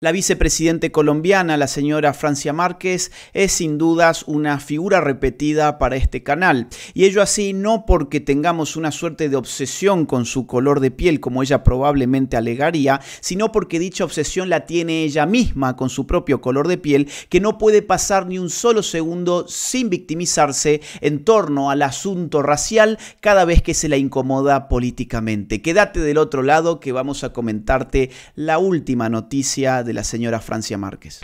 La vicepresidente colombiana, la señora Francia Márquez, es sin dudas una figura repetida para este canal. Y ello así no porque tengamos una suerte de obsesión con su color de piel, como ella probablemente alegaría, sino porque dicha obsesión la tiene ella misma con su propio color de piel, que no puede pasar ni un solo segundo sin victimizarse en torno al asunto racial cada vez que se la incomoda políticamente. Quédate del otro lado que vamos a comentarte la última noticia de la señora Francia Márquez.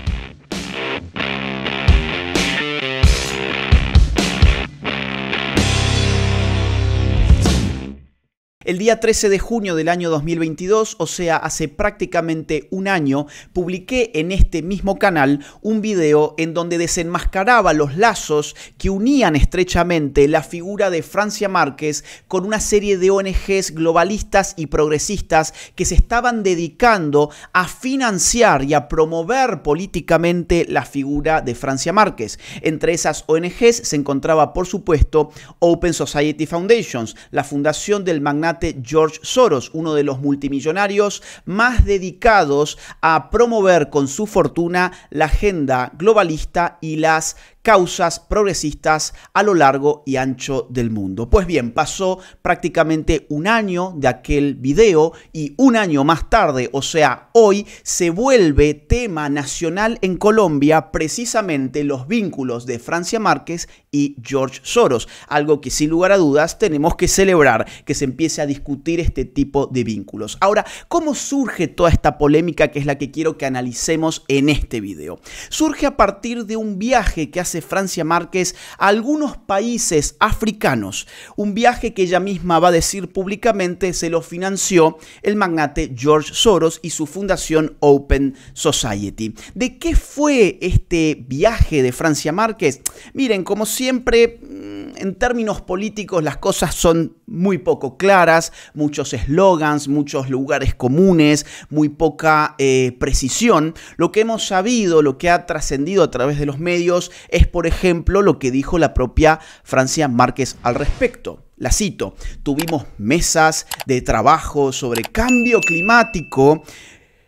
El día 13 de junio del año 2022, o sea, hace prácticamente un año, publiqué en este mismo canal un video en donde desenmascaraba los lazos que unían estrechamente la figura de Francia Márquez con una serie de ONGs globalistas y progresistas que se estaban dedicando a financiar y a promover políticamente la figura de Francia Márquez. Entre esas ONGs se encontraba, por supuesto, Open Society Foundations, la fundación del magnate George Soros, uno de los multimillonarios más dedicados a promover con su fortuna la agenda globalista y las causas progresistas a lo largo y ancho del mundo. Pues bien, pasó prácticamente un año de aquel video y un año más tarde, o sea, hoy, se vuelve tema nacional en Colombia precisamente los vínculos de Francia Márquez y George Soros, algo que sin lugar a dudas tenemos que celebrar, que se empiece a discutir este tipo de vínculos. Ahora, ¿cómo surge toda esta polémica que es la que quiero que analicemos en este video? Surge a partir de un viaje que hace Francia Márquez a algunos países africanos, un viaje que ella misma va a decir públicamente se lo financió el magnate George Soros y su fundación Open Society. ¿De qué fue este viaje de Francia Márquez? Miren, como siempre, mm, en términos políticos las cosas son muy poco claras, muchos eslogans, muchos lugares comunes, muy poca eh, precisión. Lo que hemos sabido, lo que ha trascendido a través de los medios es es, por ejemplo, lo que dijo la propia Francia Márquez al respecto. La cito, tuvimos mesas de trabajo sobre cambio climático,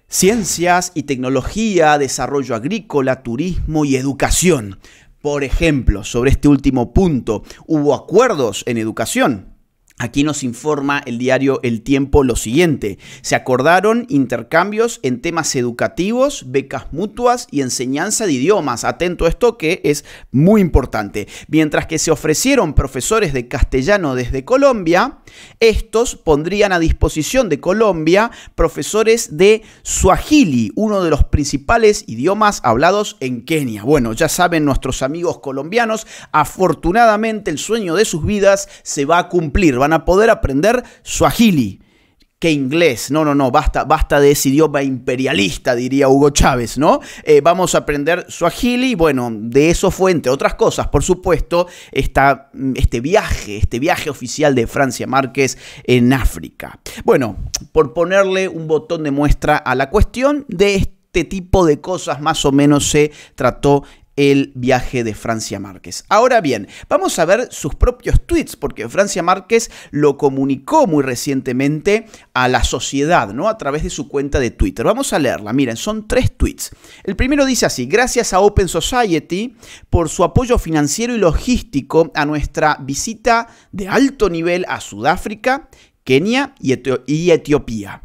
ciencias y tecnología, desarrollo agrícola, turismo y educación. Por ejemplo, sobre este último punto, hubo acuerdos en educación, Aquí nos informa el diario El Tiempo lo siguiente. Se acordaron intercambios en temas educativos, becas mutuas y enseñanza de idiomas. Atento a esto que es muy importante. Mientras que se ofrecieron profesores de castellano desde Colombia, estos pondrían a disposición de Colombia profesores de Swahili, uno de los principales idiomas hablados en Kenia. Bueno, ya saben nuestros amigos colombianos, afortunadamente el sueño de sus vidas se va a cumplir van a poder aprender suajili que inglés. No, no, no, basta, basta de ese idioma imperialista, diría Hugo Chávez, ¿no? Eh, vamos a aprender suajili, bueno, de eso fue, entre otras cosas, por supuesto, este viaje, este viaje oficial de Francia Márquez en África. Bueno, por ponerle un botón de muestra a la cuestión de este tipo de cosas más o menos se trató el viaje de Francia Márquez. Ahora bien, vamos a ver sus propios tweets, porque Francia Márquez lo comunicó muy recientemente a la sociedad, ¿no? A través de su cuenta de Twitter. Vamos a leerla, miren, son tres tweets. El primero dice así, gracias a Open Society por su apoyo financiero y logístico a nuestra visita de alto nivel a Sudáfrica, Kenia y, y Etiopía.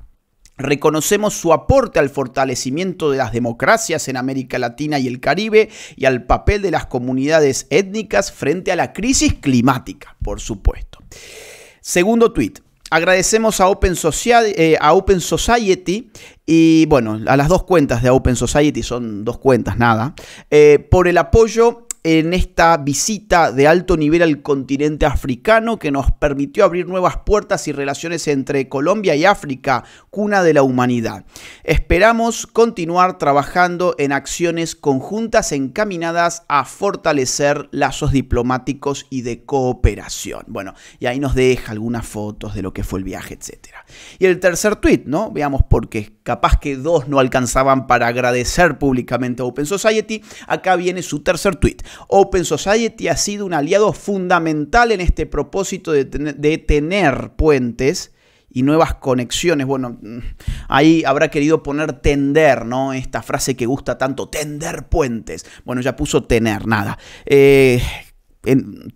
Reconocemos su aporte al fortalecimiento de las democracias en América Latina y el Caribe y al papel de las comunidades étnicas frente a la crisis climática, por supuesto. Segundo tuit. Agradecemos a Open, Society, eh, a Open Society y, bueno, a las dos cuentas de Open Society, son dos cuentas, nada, eh, por el apoyo en esta visita de alto nivel al continente africano que nos permitió abrir nuevas puertas y relaciones entre Colombia y África, cuna de la humanidad. Esperamos continuar trabajando en acciones conjuntas encaminadas a fortalecer lazos diplomáticos y de cooperación. Bueno, y ahí nos deja algunas fotos de lo que fue el viaje, etc. Y el tercer tweet, ¿no? Veamos porque capaz que dos no alcanzaban para agradecer públicamente a Open Society. Acá viene su tercer tweet. Open Society ha sido un aliado fundamental en este propósito de, tener puentes y nuevas conexiones. Bueno, ahí habrá querido poner tender, ¿no? Esta frase que gusta tanto, tender puentes. Bueno, ya puso tener, nada. Eh,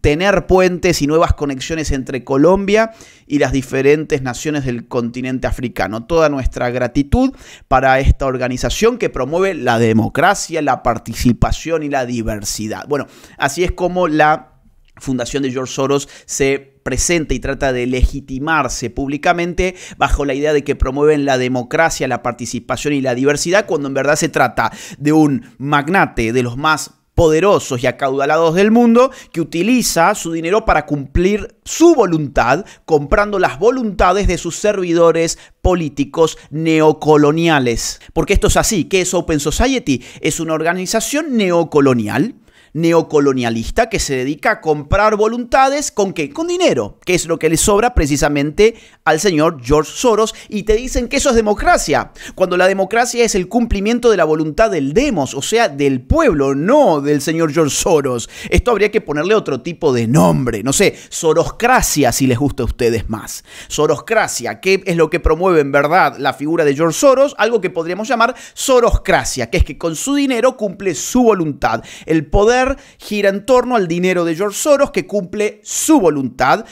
tener puentes y nuevas conexiones entre Colombia y las diferentes naciones del continente africano. Toda nuestra gratitud para esta organización que promueve la democracia, la participación y la diversidad. Bueno, así es como la fundación de George Soros se presenta y trata de legitimarse públicamente bajo la idea de que promueven la democracia, la participación y la diversidad, cuando en verdad se trata de un magnate de los más poderosos y acaudalados del mundo que utiliza su dinero para cumplir su voluntad, comprando las voluntades de sus servidores políticos neocoloniales. Porque esto es así, que es Open Society? Es una organización neocolonial neocolonialista que se dedica a comprar voluntades con qué? Con dinero, que es lo que le sobra precisamente al señor George Soros y te dicen que eso es democracia, cuando la democracia es el cumplimiento de la voluntad del demos, o sea, del pueblo, no del señor George Soros. Esto habría que ponerle otro tipo de nombre, no sé, Soroscracia si les gusta a ustedes más. Soroscracia, que es lo que promueve en verdad la figura de George Soros, algo que podríamos llamar Soroscracia, que es que con su dinero cumple su voluntad. El poder gira en torno al dinero de George Soros que cumple su voluntad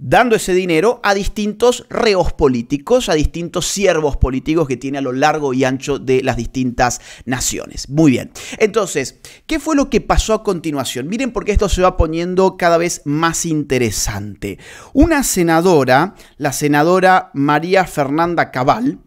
dando ese dinero a distintos reos políticos, a distintos siervos políticos que tiene a lo largo y ancho de las distintas naciones. Muy bien. Entonces, ¿qué fue lo que pasó a continuación? Miren porque esto se va poniendo cada vez más interesante. Una senadora, la senadora María Fernanda Cabal,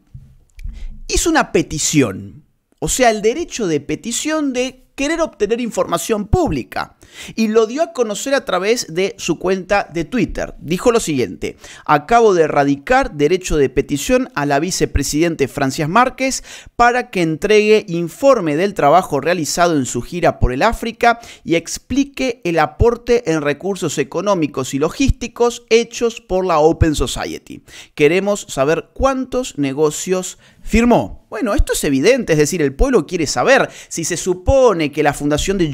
hizo una petición, o sea, el derecho de petición de querer obtener información pública. Y lo dio a conocer a través de su cuenta de Twitter. Dijo lo siguiente, acabo de erradicar derecho de petición a la vicepresidente Francias Márquez para que entregue informe del trabajo realizado en su gira por el África y explique el aporte en recursos económicos y logísticos hechos por la Open Society. Queremos saber cuántos negocios Firmó. Bueno, esto es evidente, es decir, el pueblo quiere saber si se supone que la fundación de,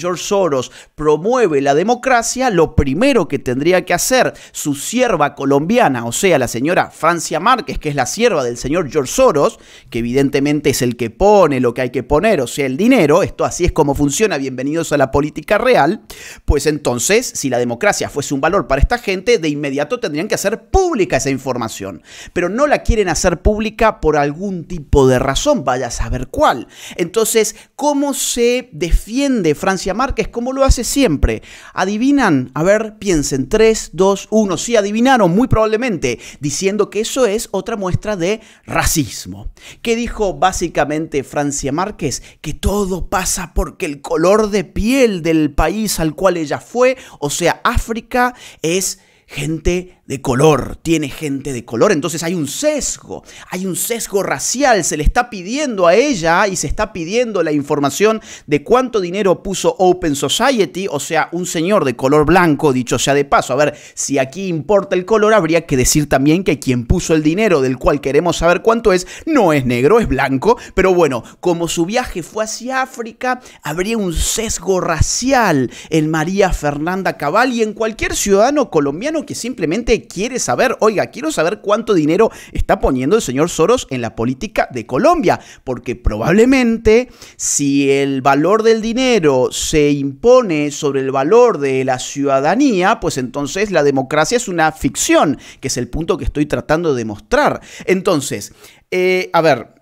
George Soros promueve la democracia, lo primero que tendría que hacer su sierva colombiana, o sea, la señora Francia Márquez, que es la sierva del señor George Soros, que evidentemente es el que pone lo que hay que poner, o sea, el dinero, esto así es como funciona, bienvenidos a la política real, pues entonces, si la democracia fuese un valor para esta gente, de inmediato tendrían que hacer pública esa información, pero no la quieren hacer pública por algún algún tipo de razón, vaya a saber cuál. Entonces, ¿cómo se defiende Francia Márquez? ¿Cómo lo hace siempre? ¿Adivinan? A ver, piensen, 3, 2, 1, sí adivinaron, muy probablemente, diciendo que eso es otra muestra de racismo. ¿Qué dijo básicamente Francia Márquez? Que todo pasa porque el color de piel del país al cual ella fue, o sea, África, es gente de color, tiene gente de color, entonces hay un sesgo, hay un sesgo racial, se le está pidiendo a ella y se está pidiendo la información de cuánto dinero puso Open Society, o sea, un señor de color blanco, dicho sea de paso, a ver, si aquí importa el color, habría que decir también que quien puso el dinero del cual queremos saber cuánto es, no es negro, es blanco, pero bueno, como su viaje fue hacia África, habría un sesgo racial en María Fernanda Cabal y en cualquier ciudadano colombiano que simplemente quiere saber, oiga, quiero saber cuánto dinero está poniendo el señor Soros en la política de Colombia, porque probablemente si el valor del dinero se impone sobre el valor de la ciudadanía, pues entonces la democracia es una ficción, que es el punto que estoy tratando de mostrar. Entonces, eh, a ver,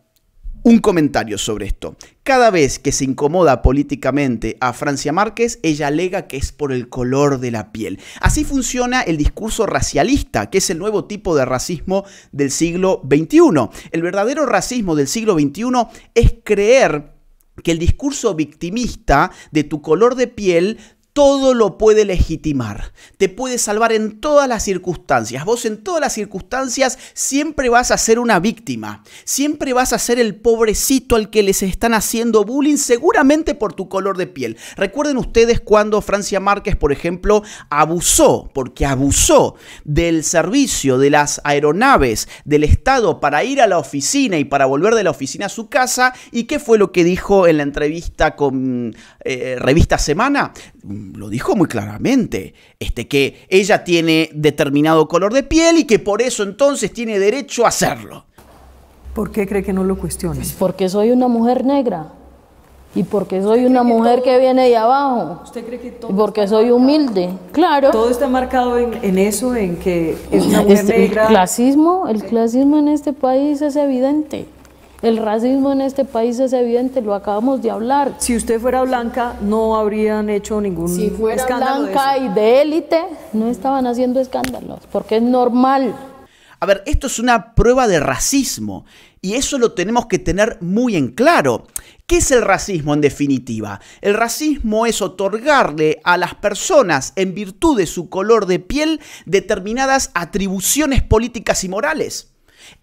un comentario sobre esto. Cada vez que se incomoda políticamente a Francia Márquez, ella alega que es por el color de la piel. Así funciona el discurso racialista, que es el nuevo tipo de racismo del siglo XXI. El verdadero racismo del siglo XXI es creer que el discurso victimista de tu color de piel todo lo puede legitimar. Te puede salvar en todas las circunstancias. Vos en todas las circunstancias siempre vas a ser una víctima. Siempre vas a ser el pobrecito al que les están haciendo bullying, seguramente por tu color de piel. Recuerden ustedes cuando Francia Márquez, por ejemplo, abusó, porque abusó del servicio de las aeronaves del Estado para ir a la oficina y para volver de la oficina a su casa. ¿Y qué fue lo que dijo en la entrevista con eh, Revista Semana? lo dijo muy claramente, este, que ella tiene determinado color de piel y que por eso entonces tiene derecho a hacerlo. ¿Por qué cree que no lo cuestiones? Pues porque soy una mujer negra. Y porque soy una mujer que viene de abajo. Y porque soy humilde, claro. Todo está marcado en, eso, en que es una este, mujer negra. clasismo, el clasismo en este país es evidente. El racismo en este país es evidente, lo acabamos de hablar. Si usted fuera blanca, no habrían hecho ningún escándalo. si fuera Blanca y de élite, no estaban haciendo escándalos, porque es normal. A ver, esto es una prueba de racismo y eso lo tenemos que tener muy en claro. ¿Qué es el racismo en definitiva? El racismo es otorgarle a las personas en virtud de su color de piel determinadas atribuciones políticas y morales.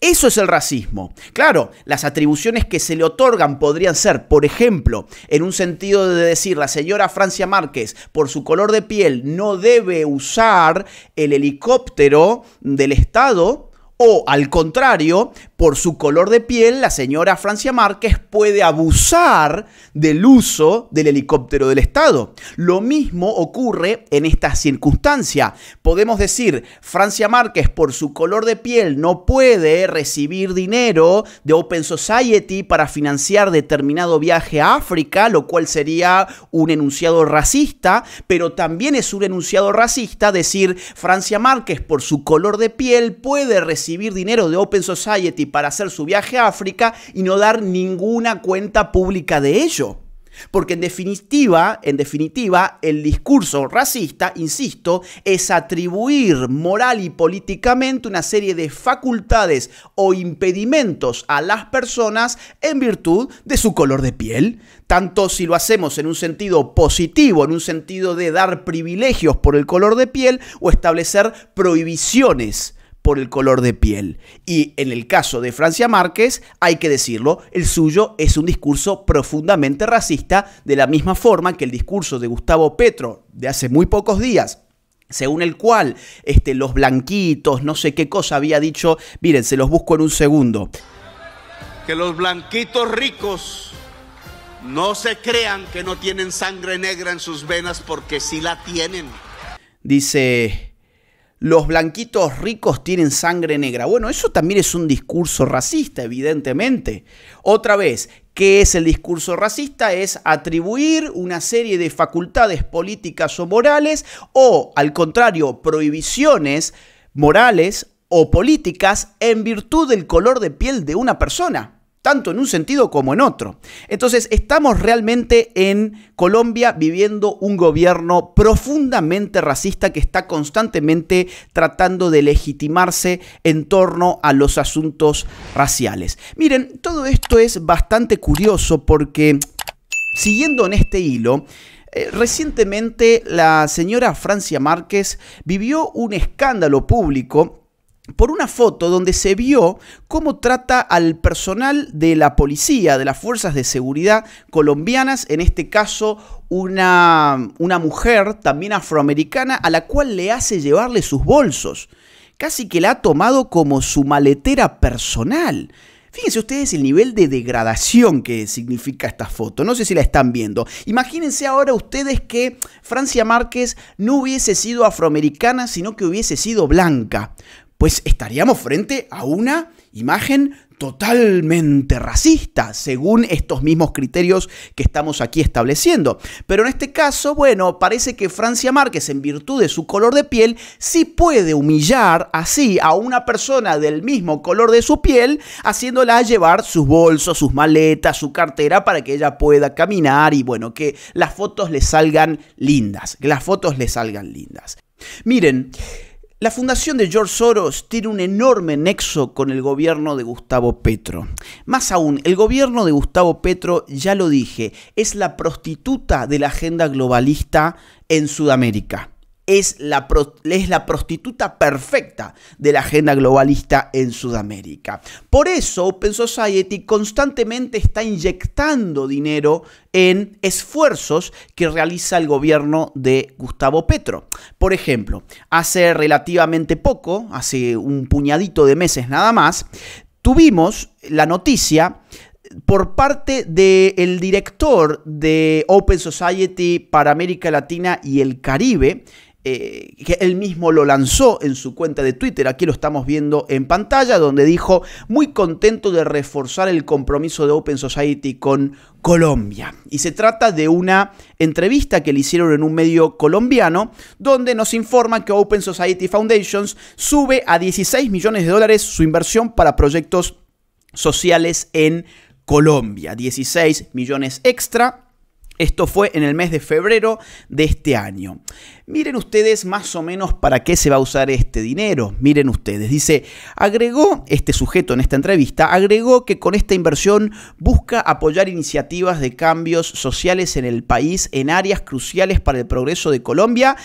Eso es el racismo. Claro, las atribuciones que se le otorgan podrían ser, por ejemplo, en un sentido de decir la señora Francia Márquez, por su color de piel, no debe usar el helicóptero del Estado o al contrario, por su color de piel, la señora Francia Márquez puede abusar del uso del helicóptero del Estado. Lo mismo ocurre en esta circunstancia. Podemos decir, Francia Márquez por su color de piel no puede recibir dinero de Open Society para financiar determinado viaje a África, lo cual sería un enunciado racista, pero también es un enunciado racista decir, Francia Márquez por su color de piel puede recibir dinero de Open Society para hacer su viaje a África y no dar ninguna cuenta pública de ello. Porque en definitiva, en definitiva, el discurso racista, insisto, es atribuir moral y políticamente una serie de facultades o impedimentos a las personas en virtud de su color de piel. Tanto si lo hacemos en un sentido positivo, en un sentido de dar privilegios por el color de piel, o establecer prohibiciones por el color de piel. Y en el caso de Francia Márquez, hay que decirlo, el suyo es un discurso profundamente racista, de la misma forma que el discurso de Gustavo Petro de hace muy pocos días según el cual este, los blanquitos, no sé qué cosa había dicho, miren, se los busco en un segundo. Que los blanquitos ricos no se crean que no tienen sangre negra en sus venas porque sí la tienen. Dice, los blanquitos ricos tienen sangre negra. Bueno, eso también es un discurso racista, evidentemente. Otra vez, ¿qué es el discurso racista? Es atribuir una serie de facultades políticas o morales o, al contrario, prohibiciones morales o políticas en virtud del color de piel de una persona tanto en un sentido como en otro. Entonces, estamos realmente en Colombia viviendo un gobierno profundamente racista que está constantemente tratando de legitimarse en torno a los asuntos raciales. Miren, todo esto es bastante curioso porque, siguiendo en este hilo, eh, recientemente la señora Francia Márquez vivió un escándalo público por una foto donde se vio cómo trata al personal de la policía, de las fuerzas de seguridad colombianas, en este caso una, una mujer también afroamericana a la cual le hace llevarle sus bolsos. Casi que la ha tomado como su maletera personal. Fíjense ustedes el nivel de degradación que significa esta foto. No sé si la están viendo. Imagínense ahora ustedes que Francia Márquez no hubiese sido afroamericana, sino que hubiese sido blanca pues estaríamos frente a una imagen totalmente racista, según estos mismos criterios que estamos aquí estableciendo. Pero en este caso, bueno, parece que Francia Márquez, en virtud de su color de piel, sí puede humillar así a una persona del mismo color de su piel, haciéndola llevar sus bolsos, sus maletas, su cartera, para que ella pueda caminar y, bueno, que las fotos le salgan lindas, que las fotos le salgan lindas. Miren, la fundación de George Soros tiene un enorme nexo con el gobierno de Gustavo Petro. Más aún, el gobierno de Gustavo Petro, ya lo dije, es la prostituta de la agenda globalista en Sudamérica es la, la prostituta perfecta de la agenda globalista en Sudamérica. Por eso Open Society constantemente está inyectando dinero en esfuerzos que realiza el gobierno de Gustavo Petro. Por ejemplo, hace relativamente poco, hace un puñadito de meses nada más, tuvimos la noticia por parte del director de Open Society para América Latina y el Caribe, eh, que él mismo lo lanzó en su cuenta de Twitter, aquí lo estamos viendo en pantalla, donde dijo, muy contento de reforzar el compromiso de Open Society con Colombia. Y se trata de una entrevista que le hicieron en un medio colombiano, donde nos informa que Open Society Foundations sube a 16 millones de dólares su inversión para proyectos sociales en Colombia. 16 millones extra. Esto fue en el mes de febrero de este año. Miren ustedes más o menos para qué se va a usar este dinero. Miren ustedes, dice, agregó este sujeto en esta entrevista, agregó que con esta inversión busca apoyar iniciativas de cambios sociales en el país en áreas cruciales para el progreso de Colombia,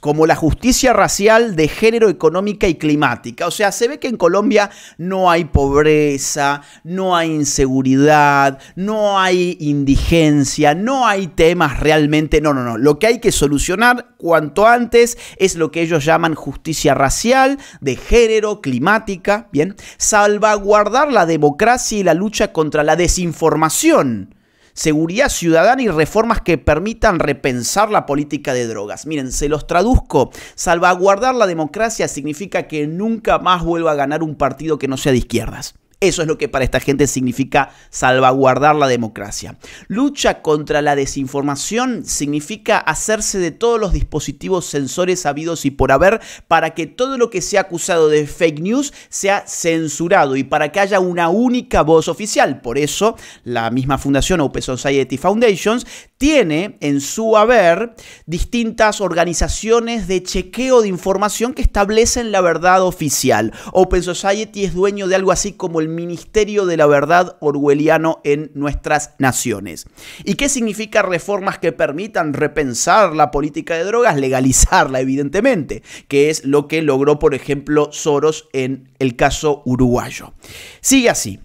como la justicia racial, de género, económica y climática. O sea, se ve que en Colombia no hay pobreza, no hay inseguridad, no hay indigencia, no hay temas realmente, no, no, no. Lo que hay que solucionar cuanto antes, es lo que ellos llaman justicia racial, de género, climática, bien, salvaguardar la democracia y la lucha contra la desinformación, seguridad ciudadana y reformas que permitan repensar la política de drogas. Miren, se los traduzco. Salvaguardar la democracia significa que nunca más vuelva a ganar un partido que no sea de izquierdas. Eso es lo que para esta gente significa salvaguardar la democracia. Lucha contra la desinformación significa hacerse de todos los dispositivos sensores habidos y por haber para que todo lo que sea acusado de fake news sea censurado y para que haya una única voz oficial. Por eso, la misma fundación Open Society Foundations tiene en su haber distintas organizaciones de chequeo de información que establecen la verdad oficial. Open Society es dueño de algo así como el Ministerio de la Verdad Orwelliano en nuestras naciones. ¿Y qué significa reformas que permitan repensar la política de drogas? Legalizarla, evidentemente, que es lo que logró, por ejemplo, Soros en el caso uruguayo. Sigue así.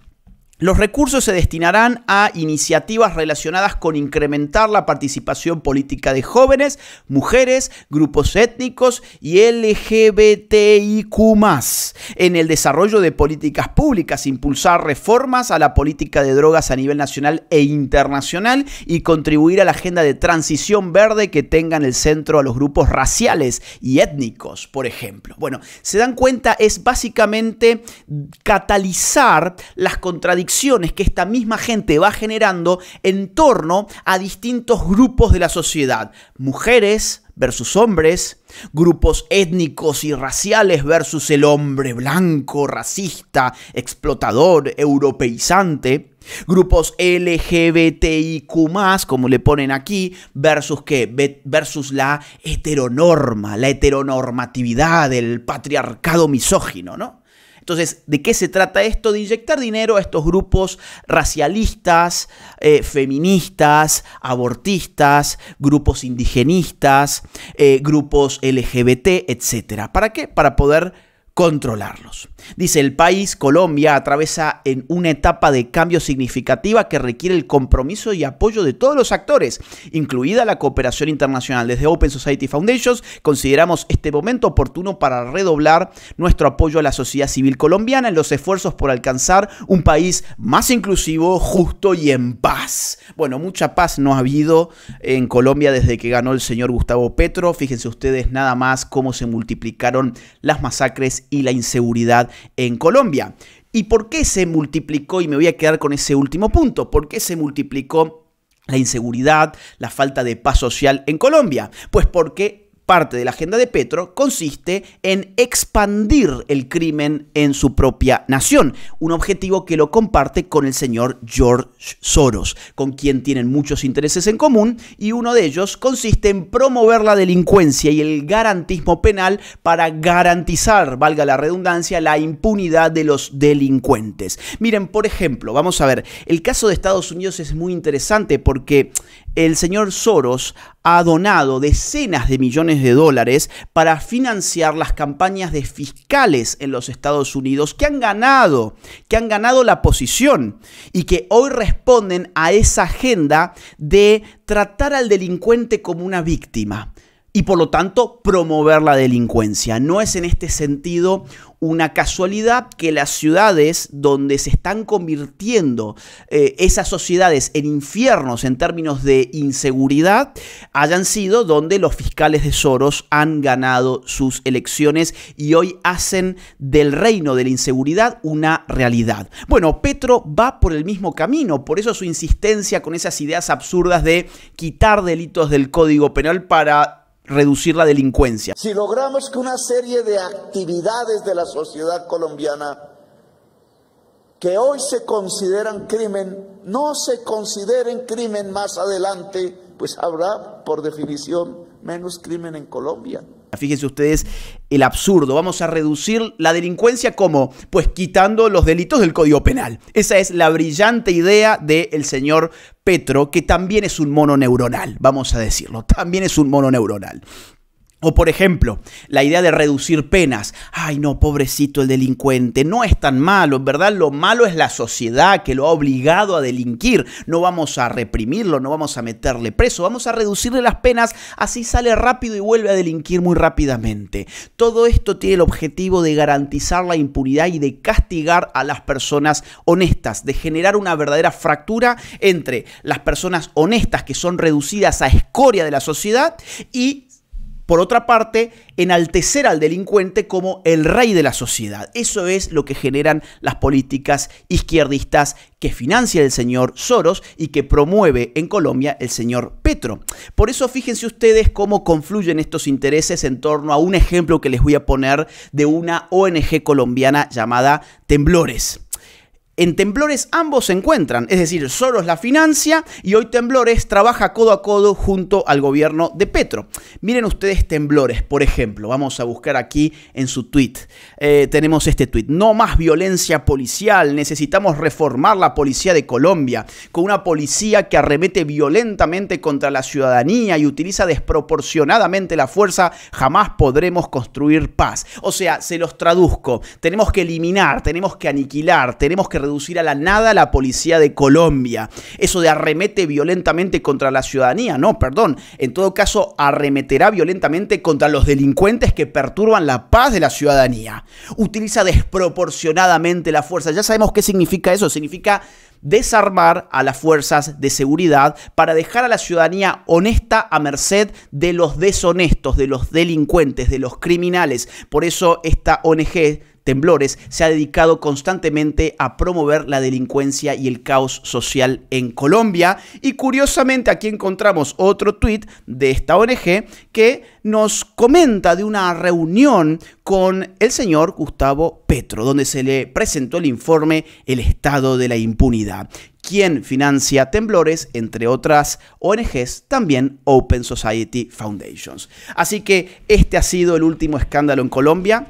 Los recursos se destinarán a iniciativas relacionadas con incrementar la participación política de jóvenes, mujeres, grupos étnicos y LGBTIQ en el desarrollo de políticas públicas, impulsar reformas a la política de drogas a nivel nacional e internacional y contribuir a la agenda de transición verde que tenga en el centro a los grupos raciales y étnicos, por ejemplo. Bueno, se dan cuenta, es básicamente catalizar las contradicciones que esta misma gente va generando en torno a distintos grupos de la sociedad. Mujeres versus hombres, grupos étnicos y raciales versus el hombre blanco, racista, explotador, europeizante. Grupos LGBTIQ, como le ponen aquí, versus qué? Versus la heteronorma, la heteronormatividad, el patriarcado misógino, ¿no? Entonces, ¿de qué se trata esto? De inyectar dinero a estos grupos racialistas, eh, feministas, abortistas, grupos indigenistas, eh, grupos LGBT, etc. ¿Para qué? Para poder controlarlos. Dice, el país Colombia atraviesa en una etapa de cambio significativa que requiere el compromiso y apoyo de todos los actores, incluida la cooperación internacional. Desde Open Society Foundations consideramos este momento oportuno para redoblar nuestro apoyo a la sociedad civil colombiana en los esfuerzos por alcanzar un país más inclusivo, justo y en paz. Bueno, mucha paz no ha habido en Colombia desde que ganó el señor Gustavo Petro. Fíjense ustedes nada más cómo se multiplicaron las masacres y la inseguridad en Colombia. ¿Y por qué se multiplicó? Y me voy a quedar con ese último punto. ¿Por qué se multiplicó la inseguridad, la falta de paz social en Colombia? Pues porque parte de la agenda de Petro consiste en expandir el crimen en su propia nación, un objetivo que lo comparte con el señor George Soros, con quien tienen muchos intereses en común y uno de ellos consiste en promover la delincuencia y el garantismo penal para garantizar, valga la redundancia, la impunidad de los delincuentes. Miren, por ejemplo, vamos a ver, el caso de Estados Unidos es muy interesante porque el señor Soros ha donado decenas de millones de dólares para financiar las campañas de fiscales en los Estados Unidos que han ganado, que han ganado la posición y que hoy responden a esa agenda de tratar al delincuente como una víctima y por lo tanto promover la delincuencia. No es en este sentido una casualidad que las ciudades donde se están convirtiendo eh, esas sociedades en infiernos en términos de inseguridad hayan sido donde los fiscales de Soros han ganado sus elecciones y hoy hacen del reino de la inseguridad una realidad. Bueno, Petro va por el mismo camino, por eso su insistencia con esas ideas absurdas de quitar delitos del Código Penal para reducir la delincuencia. Si logramos que una serie de actividades de la sociedad colombiana que hoy se consideran crimen, no se consideren crimen más adelante, pues habrá, por definición, menos crimen en Colombia. Fíjense ustedes el absurdo. Vamos a reducir la delincuencia como, pues quitando los delitos del Código Penal. Esa es la brillante idea del el señor Petro, que también es un mono neuronal, vamos a decirlo, también es un mono neuronal. O por ejemplo, la idea de reducir penas. Ay, no, pobrecito el delincuente, no es tan malo, en verdad lo malo es la sociedad que lo ha obligado a delinquir. No vamos a reprimirlo, no vamos a meterle preso, vamos a reducirle las penas, así sale rápido y vuelve a delinquir muy rápidamente. Todo esto tiene el objetivo de garantizar la impunidad y de castigar a las personas honestas, de generar una verdadera fractura entre las personas honestas que son reducidas a escoria de la sociedad y por otra parte, enaltecer al delincuente como el rey de la sociedad. Eso es lo que generan las políticas izquierdistas que financia el señor Soros y que promueve en Colombia el señor Petro. Por eso fíjense ustedes cómo confluyen estos intereses en torno a un ejemplo que les voy a poner de una ONG colombiana llamada Temblores. En Temblores ambos se encuentran, es decir, Soros la financia y hoy Temblores trabaja codo a codo junto al gobierno de Petro. Miren ustedes Temblores, por ejemplo, vamos a buscar aquí en su tweet. Eh, tenemos este tweet, no más violencia policial, necesitamos reformar la policía de Colombia, con una policía que arremete violentamente contra la ciudadanía y utiliza desproporcionadamente la fuerza, jamás podremos construir paz. O sea, se los traduzco, tenemos que eliminar, tenemos que aniquilar, tenemos que a la nada la policía de Colombia. Eso de arremete violentamente contra la ciudadanía, no, perdón. En todo caso, arremeterá violentamente contra los delincuentes que perturban la paz de la ciudadanía. Utiliza desproporcionadamente la fuerza. Ya sabemos qué significa eso. Significa desarmar a las fuerzas de seguridad para dejar a la ciudadanía honesta a merced de los deshonestos, de los delincuentes, de los criminales. Por eso esta ONG temblores, se ha dedicado constantemente a promover la delincuencia y el caos social en Colombia. Y curiosamente aquí encontramos otro tuit de esta ONG que nos comenta de una reunión con el señor Gustavo Petro, donde se le presentó el informe El estado de la impunidad quien financia temblores, entre otras ONGs, también Open Society Foundations. Así que este ha sido el último escándalo en Colombia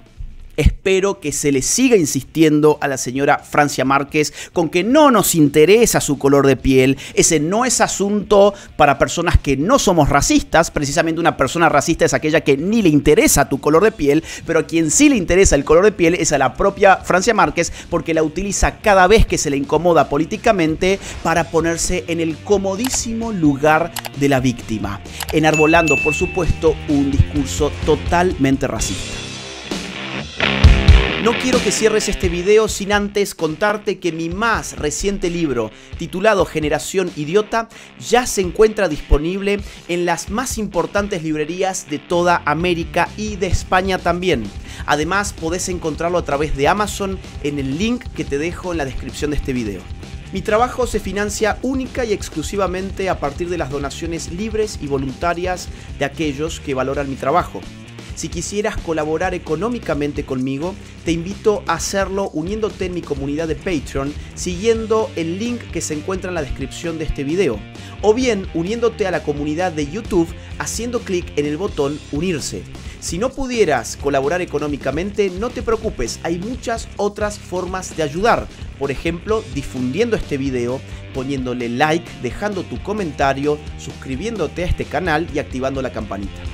espero que se le siga insistiendo a la señora Francia Márquez con que no nos interesa su color de piel, ese no es asunto para personas que no somos racistas, precisamente una persona racista es aquella que ni le interesa tu color de piel, pero a quien sí le interesa el color de piel es a la propia Francia Márquez porque la utiliza cada vez que se le incomoda políticamente para ponerse en el comodísimo lugar de la víctima, enarbolando por supuesto un discurso totalmente racista. No quiero que cierres este video sin antes contarte que mi más reciente libro, titulado Generación Idiota, ya se encuentra disponible en las más importantes librerías de toda América y de España también. Además, podés encontrarlo a través de Amazon en el link que te dejo en la descripción de este video. Mi trabajo se financia única y exclusivamente a partir de las donaciones libres y voluntarias de aquellos que valoran mi trabajo. Si quisieras colaborar económicamente conmigo, te invito a hacerlo uniéndote en mi comunidad de Patreon siguiendo el link que se encuentra en la descripción de este video. O bien uniéndote a la comunidad de YouTube haciendo clic en el botón unirse. Si no pudieras colaborar económicamente, no te preocupes, hay muchas otras formas de ayudar. Por ejemplo, difundiendo este video, poniéndole like, dejando tu comentario, suscribiéndote a este canal y activando la campanita.